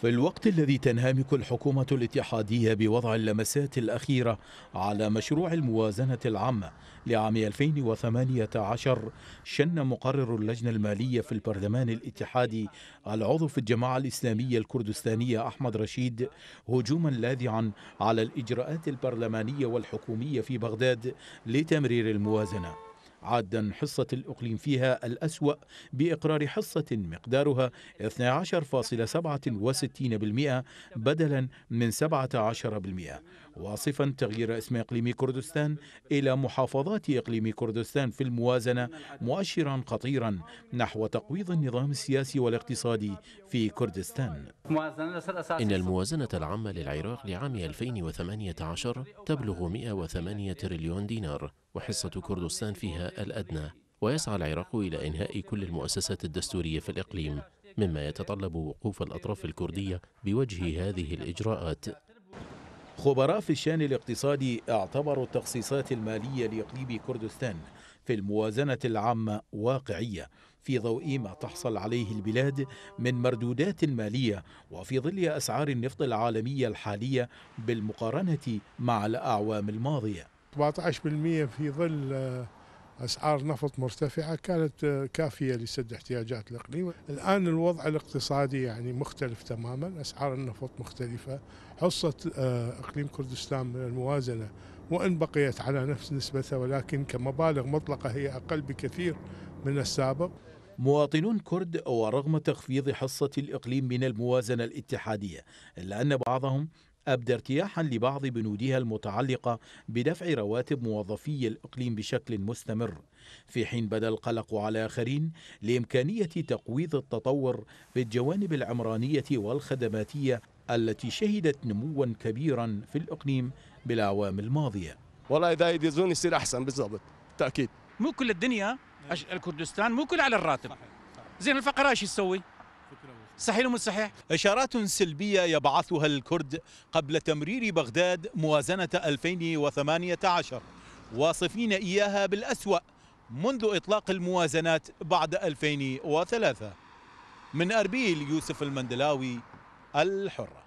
في الوقت الذي تنهمك الحكومة الاتحادية بوضع اللمسات الأخيرة على مشروع الموازنة العامة لعام 2018 شن مقرر اللجنة المالية في البرلمان الاتحادي العضو في الجماعة الإسلامية الكردستانية أحمد رشيد هجوما لاذعا على الإجراءات البرلمانية والحكومية في بغداد لتمرير الموازنة عادا حصة الإقليم فيها الأسوأ بإقرار حصة مقدارها 12.67% بدلا من 17% واصفا تغيير اسم إقليم كردستان إلى محافظات إقليم كردستان في الموازنة مؤشرا خطيرا نحو تقويض النظام السياسي والاقتصادي في كردستان إن الموازنة العامة للعراق لعام 2018 تبلغ 108 تريليون دينار وحصة كردستان فيها الأدنى ويسعى العراق إلى إنهاء كل المؤسسات الدستورية في الإقليم مما يتطلب وقوف الأطراف الكردية بوجه هذه الإجراءات خبراء في الشان الاقتصادي اعتبروا التخصيصات المالية لإقليم كردستان في الموازنة العامة واقعية في ضوء ما تحصل عليه البلاد من مردودات مالية وفي ظل أسعار النفط العالمية الحالية بالمقارنة مع الأعوام الماضية 17% في ظل أسعار نفط مرتفعة كانت آه، كافية لسد احتياجات الإقليم الآن الوضع الاقتصادي يعني مختلف تماما أسعار النفط مختلفة حصة آه، إقليم كردستان من الموازنة وإن بقيت على نفس نسبتها ولكن كمبالغ مطلقة هي أقل بكثير من السابق مواطنون كرد ورغم تخفيض حصة الإقليم من الموازنة الاتحادية إلا أن بعضهم أبدى ارتياحا لبعض بنودها المتعلقة بدفع رواتب موظفي الإقليم بشكل مستمر في حين بدا القلق على آخرين لإمكانية تقويض التطور في الجوانب العمرانية والخدماتية التي شهدت نموا كبيرا في الإقليم بالأعوام الماضية والله إذا يدزون يصير أحسن بالضبط بالتأكيد مو كل الدنيا إيه. الكردستان مو كل على الراتب زين الفقراء ايش يسوي؟ صحيح ام صحيح؟ إشارات سلبية يبعثها الكرد قبل تمرير بغداد موازنة 2018 واصفين إياها بالأسوأ منذ إطلاق الموازنات بعد 2003 من أربيل يوسف المندلاوي الحرة